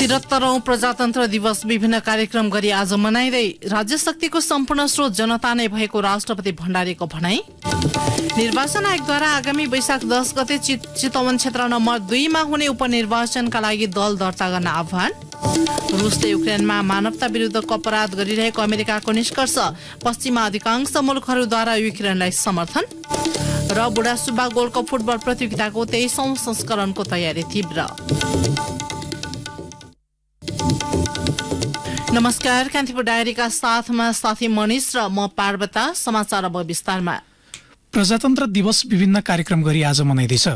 तिहत्तरौं प्रजातन्त्र दिवस विभिन्न कार्यक्रम गरी आज मनाइँदै राज्य शक्तिको सम्पूर्ण स्रोत जनता नै भएको राष्ट्रपति भण्डारीको भनाई निर्वाचन आयोगद्वारा आगामी वैशाख दस गते चितवन क्षेत्र नम्बर दुईमा हुने उपनिर्वाचनका लागि दल दर्ता गर्न आह्वान रुसले युक्रेनमा मानवता विरुद्धको अपराध गरिरहेको अमेरिकाको निष्कर्ष पश्चिमा अधिकांश मुलुकहरूद्वारा युक्रेनलाई समर्थन र बुढा गोल्ड कप फुटबल प्रतियोगिताको तेइसौं संस्करणको तयारी तीव्र नमस्कार कान्तिपुर डायरीका साथमा साथी मनिष र म पार्वता समाचार अब विस्तारमा प्रजातन्त्र दिवस विभिन्न कार्यक्रम गरी आज मनाइँदैछ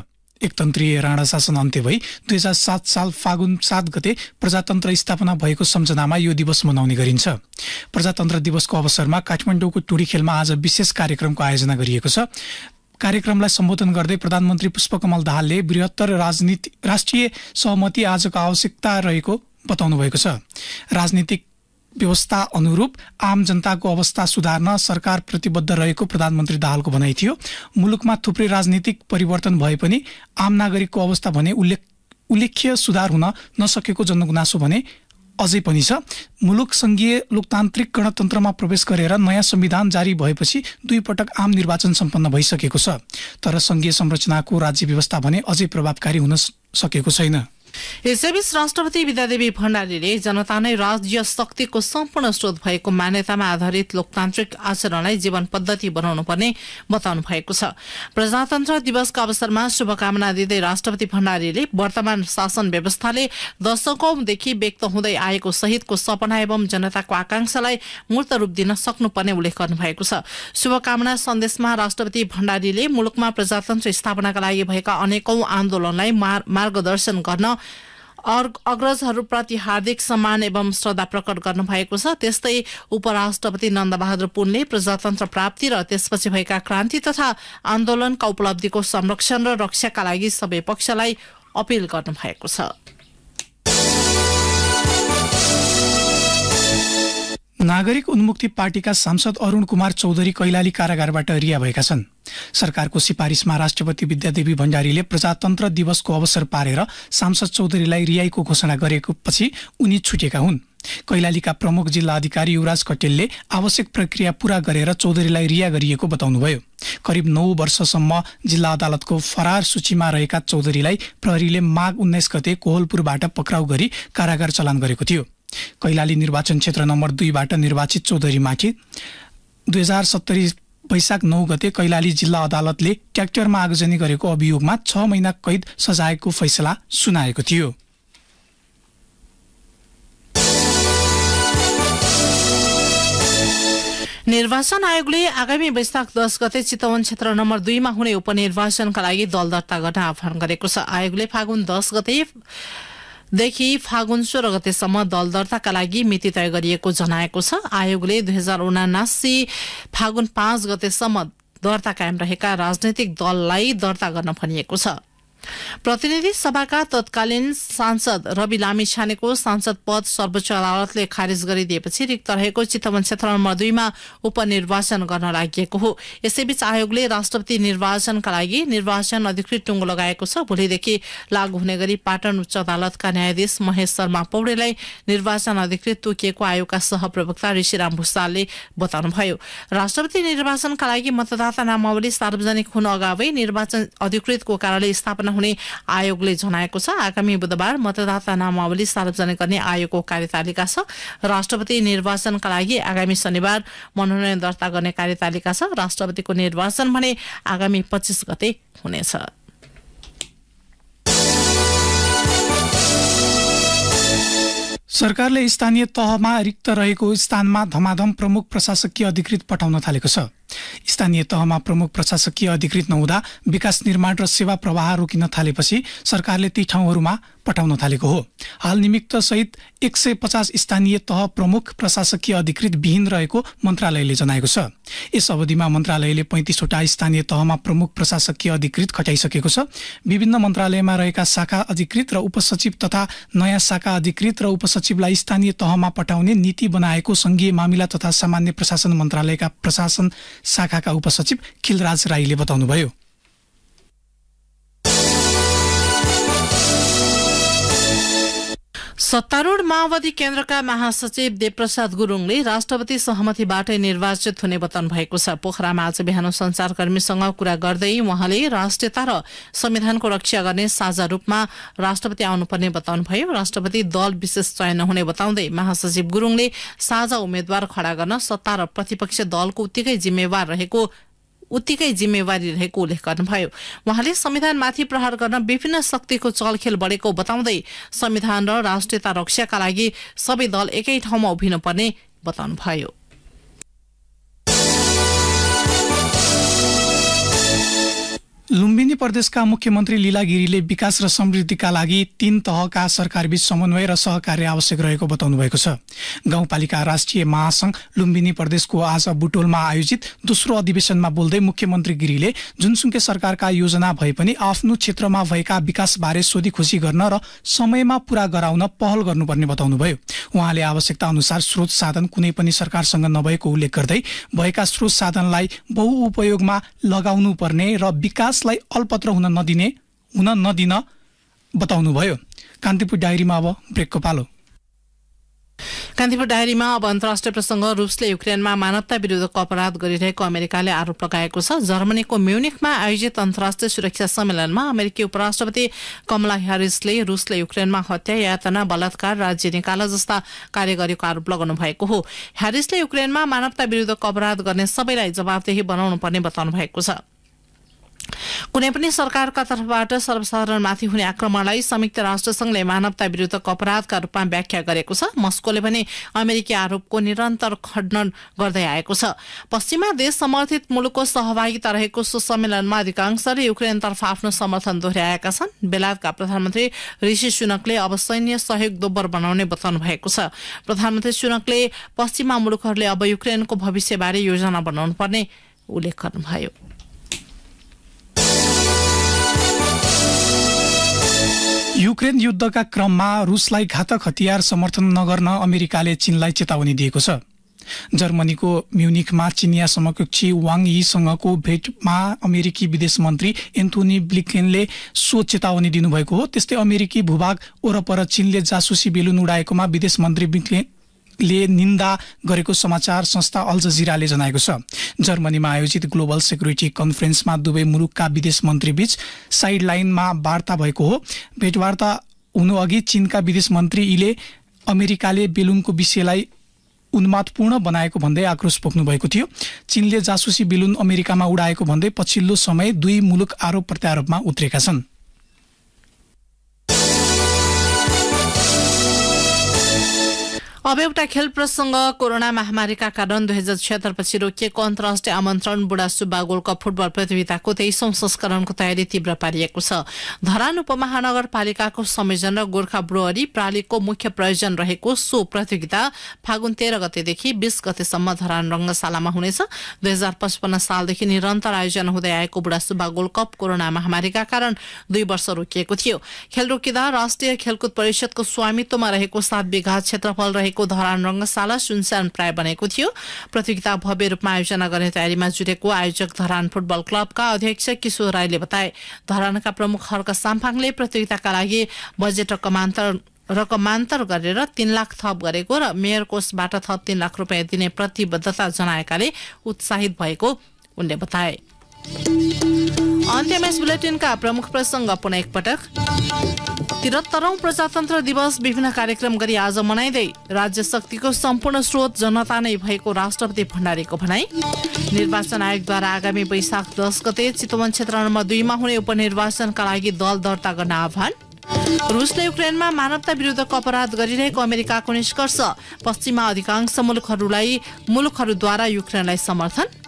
एकतन्त्रीय राणा शासन अन्त्य भई दुई हजार सात साल फागुन सात गते प्रजातन्त्र स्थापना भएको सम्झनामा यो दिवस मनाउने गरिन्छ प्रजातन्त्र दिवसको अवसरमा काठमाडौँको टुडी खेलमा आज विशेष कार्यक्रमको आयोजना गरिएको छ कार्यक्रमलाई सम्बोधन गर्दै प्रधानमन्त्री पुष्पकमल दाहालले बृहत्तर राजनीति राष्ट्रिय सहमति आजको आवश्यकता रहेको बताउनु भएको छ राजनीतिक व्यवस्था अनुरूप आम जनताको अवस्था सुधार्न सरकार प्रतिबद्ध रहेको प्रधानमन्त्री दाहालको भनाइ थियो मुलुकमा थुप्रै राजनीतिक परिवर्तन भए पनि आम नागरिकको अवस्था भने उल्लेख उल्लेख्य सुधार हुन नसकेको जनगुनासो भने अझै पनि छ मुलुक सङ्घीय लोकतान्त्रिक गणतन्त्रमा प्रवेश गरेर नयाँ संविधान जारी भएपछि दुई पटक आम निर्वाचन सम्पन्न भइसकेको छ तर सङ्घीय संरचनाको राज्य व्यवस्था भने अझै प्रभावकारी हुन सकेको छैन यसैबीच राष्ट्रपति विद्यादेवी भण्डारीले जनता नै राज्य शक्तिको सम्पूर्ण स्रोत भएको मान्यतामा आधारित लोकतान्त्रिक आचरणलाई जीवन पद्धति बनाउनु पर्ने बताउनु भएको छ प्रजातन्त्र दिवसका अवसरमा शुभकामना दिँदै राष्ट्रपति भण्डारीले वर्तमान शासन व्यवस्थाले दशकौंदेखि व्यक्त हुँदै आएको सहितको सपना एवं जनताको आकांक्षालाई मूर्त रूप दिन सक्नुपर्ने उल्लेख गर्नुभएको छ शुभकामना सन्देशमा राष्ट्रपति भण्डारीले मुलुकमा प्रजातन्त्र स्थापनाका लागि भएका अनेकौं आन्दोलनलाई मार्गदर्शन गर्न अग्रजहरूप्रति हार्दिक सम्मान एवं श्रद्धा प्रकट गर्नुभएको छ त्यस्तै उपराष्ट्रपति नन्दबहादुर पुनले प्रजातन्त्र प्राप्ति र त्यसपछि भएका क्रान्ति तथा आन्दोलनका उपलब्धिको संरक्षण र रक्षाका लागि सबै पक्षलाई अपिल गर्नुभएको छ नागरिक उन्मुक्ति पार्टीका सांसद अरूण कुमार चौधरी कैलाली कारागारबाट रिहा भएका छन् सरकारको सिफारिसमा राष्ट्रपति विद्यादेवी भण्डारीले प्रजातन्त्र दिवसको अवसर पारेर सांसद चौधरीलाई रिहाईको घोषणा गरेको उनी छुटेका हुन् कैलालीका प्रमुख जिल्ला अधिकारी युवराज कटेलले आवश्यक प्रक्रिया पूरा गरेर चौधरीलाई रिहा गरिएको बताउनुभयो करिब नौ वर्षसम्म जिल्ला अदालतको फरार सूचीमा रहेका चौधरीलाई प्रहरीले माघ उन्नाइस गते कोहलपुरबाट पक्राउ गरी कारागार चलान गरेको थियो कैलाली निर्वाचन क्षेत्र नम्बर दुईबाट निर्वाचित चौधरी दुई हजार सत्तरी वैशाख नौ गते कैलाली जिल्ला अदालतले ट्याक्टरमा आगजनी गरेको अभियोगमा छ महिना कैद सजाएको फैसला सुनाएको थियो निर्वाचन आयोगले आगामी वैशाख दस गते चितवन क्षेत्र नम्बर दुईमा हुने उपनिर्वाचनका लागि दल दर्ता गर्न आह्वान गरेको छ आयोगले फागुन दस गते देखि फागुन सोह्र गतेसम्म दल दर्ताका लागि मिति तय गरिएको जनाएको छ आयोगले दुई हजार उनासी फागुन पाँच गतेसम्म दर्ता कायम रहेका राजनैतिक दललाई दर्ता गर्न भनिएको छ प्रतिनिधि सभाका तत्कालीन सांसद रवि लामी छानेको सांसद पद सर्वोच्च अदालतले खारेज गरिदिएपछि रिक्त रहेको चितवन क्षेत्र नम्बर दुईमा उपनिर्वाचन गर्न लागि हो यसैबीच आयोगले राष्ट्रपति निर्वाचनका लागि निर्वाचन अधिकृत टुङ्गो लगाएको छ भोलिदेखि लागू हुने गरी पाटन उच्च अदालतका न्यायाधीश महेश शर्मा पौडेलाई निर्वाचन अधिकृत तोकिएको आयोगका सहप्रवक्ता ऋषिराम भूषालले बताउनुभयो राष्ट्रपति निर्वाचनका लागि मतदाता नामावली सार्वजनिक हुन अगावै निर्वाचन अधिकृतको कार्यालय स्थापना हुने आयोगले जनाएको छ आगामी बुधबार मतदाता नामावली सार्वजनिक गर्ने आयोगको कार्यतालिका छ राष्ट्रपति निर्वाचनका लागि आगामी शनिबार मनोनयन दर्ता गर्ने कार्यतालिका छ राष्ट्रपतिको निर्वाचन भने आगामी पच्चिस गते हुनेछ सरकारले स्थानीय तहमा रिक्त रहेको स्थानमा धमाधम प्रमुख प्रशासकीय अधिकृत पठाउन थालेको छ स्थानीय तहमा प्रमुख प्रशासकीय अधिकृत नहुँदा विकास निर्माण र सेवा प्रवाह रोकिन थालेपछि सरकारले ती ठाउँहरूमा पठाउन थालेको हो हाल निमित्तसहित एक सय पचास स्थानीय तह प्रमुख प्रशासकीय अधिकृत विहीन रहेको मन्त्रालयले जनाएको छ यस अवधिमा मन्त्रालयले पैँतिसवटा स्थानीय तहमा प्रमुख प्रशासकीय अधिकृत खटाइसकेको छ विभिन्न मन्त्रालयमा रहेका शाखा अधिकृत र उपसचिव तथा नयाँ शाखा अधिकृत र उपसचिवलाई स्थानीय तहमा पठाउने नीति बनाएको सङ्घीय मामिला तथा सामान्य प्रशासन मन्त्रालयका प्रशासन शाखाका उपसचिव खिलराज राईले बताउनुभयो सत्तारूढ़ माओवादी केन्द्रका महासचिव देवप्रसाद गुरूङले राष्ट्रपति सहमतिबाटै निर्वाचित हुने बताउनु भएको छ पोखरामा आज बिहान संचारकर्मीसँग कुरा गर्दै उहाँले राष्ट्रियता र संविधानको रक्षा गर्ने साझा रूपमा राष्ट्रपति आउनुपर्ने बताउनुभयो राष्ट्रपति दल विशेष चयन नहुने बताउँदै महासचिव गुरूङले साझा उम्मेद्वार खड़ा गर्न सत्ता र प्रतिपक्ष दलको उत्तिकै जिम्मेवार रहेको उत्तिकै जिम्मेवारी रहेको उल्लेख गर्नुभयो उहाँले संविधानमाथि प्रहार गर्न विभिन्न शक्तिको चलखेल बढेको बताउँदै संविधान र राष्ट्रियता रक्षाका लागि सबै दल एकै ठाउँमा उभिनुपर्ने बताउनुभयो लुम्बिनी प्रदेशका मुख्यमन्त्री लीला गिरीले विकास र समृद्धिका लागि तीन तहका सरकारबीच समन्वय र सहकार्य आवश्यक रहेको बताउनु भएको छ गाउँपालिका राष्ट्रिय महासंघ लुम्बिनी प्रदेशको आज बुटोलमा आयोजित दोस्रो अधिवेशनमा बोल्दै मुख्यमन्त्री गिरीले जुनसुकै सरकारका योजना भए पनि आफ्नो क्षेत्रमा भएका विकासबारे सोधीखोजी गर्न र समयमा पूरा गराउन पहल गर्नुपर्ने बताउनुभयो उहाँले आवश्यकता अनुसार स्रोत साधन कुनै पनि सरकारसँग नभएको उल्लेख गर्दै भएका स्रोत साधनलाई बहुउपयोगमा लगाउनुपर्ने र विकास यसलाई अल्पत्र हुन नदिने हुन नदिन बताउनुभयो कान्तिपुर डायरीमा अब ब्रेकको पालो कान्तिपुर डायरीमा अब अन्तर्राष्ट्रिय प्रसङ्ग रुसले युक्रेनमा मानवता विरुद्धको अपराध गरिरहेको अमेरिकाले आरोप लगाएको छ जर्मनीको म्युनिकमा आयोजित अन्तर्राष्ट्रिय सुरक्षा सम्मेलनमा अमेरिकी उपराष्ट्रपति कमला ह्यारिसले रुसले युक्रेनमा हत्या यातना बलात्कार राज्य निकाला जस्ता कार्य गरेको आरोप लगाउनु भएको हो ह्यारिसले युक्रेनमा मानवता विरुद्धको अपराध गर्ने सबैलाई जवाबदेही बनाउनु पर्ने बताउनु भएको छ कुनै पनि सरकारका तर्फबाट सर्वसाधारणमाथि हुने आक्रमणलाई संयुक्त राष्ट्रसङ्घले मानवता विरूद्ध अपराधका रूपमा व्याख्या गरेको छ मस्कोले पनि अमेरिकी आरोपको निरन्तर खण्डन गर्दै आएको छ पश्चिमा देश समर्थित मुलुकको सहभागिता रहेको सो सम्मेलनमा अधिकांशले युक्रेनतर्फ आफ्नो समर्थन दोहोऱ्याएका छन् बेलायतका प्रधानमन्त्री ऋषि सुनकले अब सैन्य सहयोग दोब्बर बनाउने बताउनु भएको छ प्रधानमन्त्री सुनकले पश्चिमा मुलुकहरूले अब युक्रेनको भविष्यबारे योजना बनाउनु पर्ने उल्लेख गर्नुभयो युक्रेन युद्धका क्रममा रुसलाई घातक हतियार समर्थन नगर्न अमेरिकाले चीनलाई चेतावनी दिएको छ जर्मनीको म्युनिकमा चिनिया समकक्षी वाङ यीसँगको भेटमा अमेरिकी विदेश मन्त्री एन्थोनी ब्लिकेनले सो चेतावनी दिनुभएको हो त्यस्तै अमेरिकी भूभाग वरपर चीनले जासुसी बेलुन उडाएकोमा विदेश मन्त्री ले निन्दा गरेको समाचार संस्था अल जजिराले जनाएको छ जर्मनीमा आयोजित ग्लोबल सेक्युरिटी कन्फरेन्समा दुवै मुलुकका विदेश मन्त्रीबीच साइड लाइनमा वार्ता भएको हो भेटवार्ता हुनुअघि चीनका विदेश मन्त्री यीले अमेरिकाले बेलुनको विषयलाई उन्मादपूर्ण बनाएको भन्दै आक्रोश पोख्नु भएको थियो चीनले जासुसी बेलुन अमेरिकामा उडाएको भन्दै पछिल्लो समय दुई मुलुक आरोप प्रत्यारोपमा उत्रेका छन् अब एउटा खेल प्रसङ्ग कोरोना महामारीका कारण दुई हजार छत्तरपछि रोकिएको अन्तर्राष्ट्रिय आमन्त्रण बुढा सुब्बा गोल्ड कप फुटबल प्रतियोगिताको तेइसौं संस्करणको तयारी तीव्र पारिएको छ धरान उपमहानगरपालिकाको संयोजन र गोर्खा ब्रोहरी प्रालीको मुख्य प्रयोजन रहेको सो प्रतियोगिता फागुन तेह्र गतेदेखि बीस गतेसम्म धरान रङ्गशालामा हुनेछ दुई हजार पचपन्न सालदेखि निरन्तर आयोजन हुँदै आएको बुढा सुब्बा गोल्ड कप कोरोना महामारीका कारण दुई वर्ष रोकिएको थियो खेल रोकिँदा राष्ट्रिय खेलकुद परिषदको स्वामित्वमा रहेको सात विघात क्षेत्रफल रहेको बनेको धरान रङ्गशाला सुनसान प्राय बनेको थियो प्रतियोगिता भव्य रूपमा आयोजना गर्ने तयारीमा जुटेको आयोजक धरान फुटबल क्लबका अध्यक्ष किशोर राईले बताए धरानका प्रमुख हर्क साम्फाङले प्रतियोगिताका लागि बजेट रकमान्तर रकमान्तर गरेर तीन लाख थप गरेको र मेयर कोषबाट थप तीन लाख रुपियाँ दिने प्रतिबद्धता जनाएकाले उत्साहित भएको उनले बताए अन्त्यमा बुलेटिनका प्रमुख प्रसङ्ग पुनः एकपटक तिहत्तरौं प्रजातन्त्र दिवस विभिन्न कार्यक्रम गरी आज मनाइँदै राज्य शक्तिको सम्पूर्ण स्रोत जनता नै भएको राष्ट्रपति भण्डारीको भनाई निर्वाचन आयोगद्वारा आगामी वैशाख दस गते चितवन क्षेत्र नम्बर दुईमा हुने उपनिर्वाचनका लागि दल दर्ता गर्न आह्वान रुसले युक्रेनमा मानवता विरुद्धको अपराध गरिरहेको अमेरिकाको निष्कर्ष पश्चिमा अधिकांश मुलुकहरूलाई मुलुकहरूद्वारा युक्रेनलाई समर्थन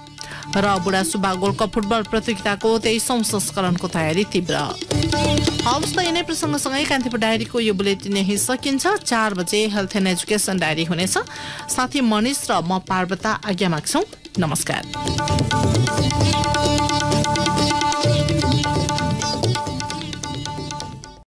र सुब्बा गोल्ड कप फुटबल प्रतियोगिताको तेइसौँ संस्करणको तयारी तीव्र हवस् त यिनै प्रसङ्गसँगै कान्तिपुर डायरीको यो बुलेटिन यही सकिन्छ चार बजे हेल्थ एन्ड एजुकेसन डायरी हुनेछ साथी मनिष र म पार्वता आज्ञा माग्छौँ नमस्कार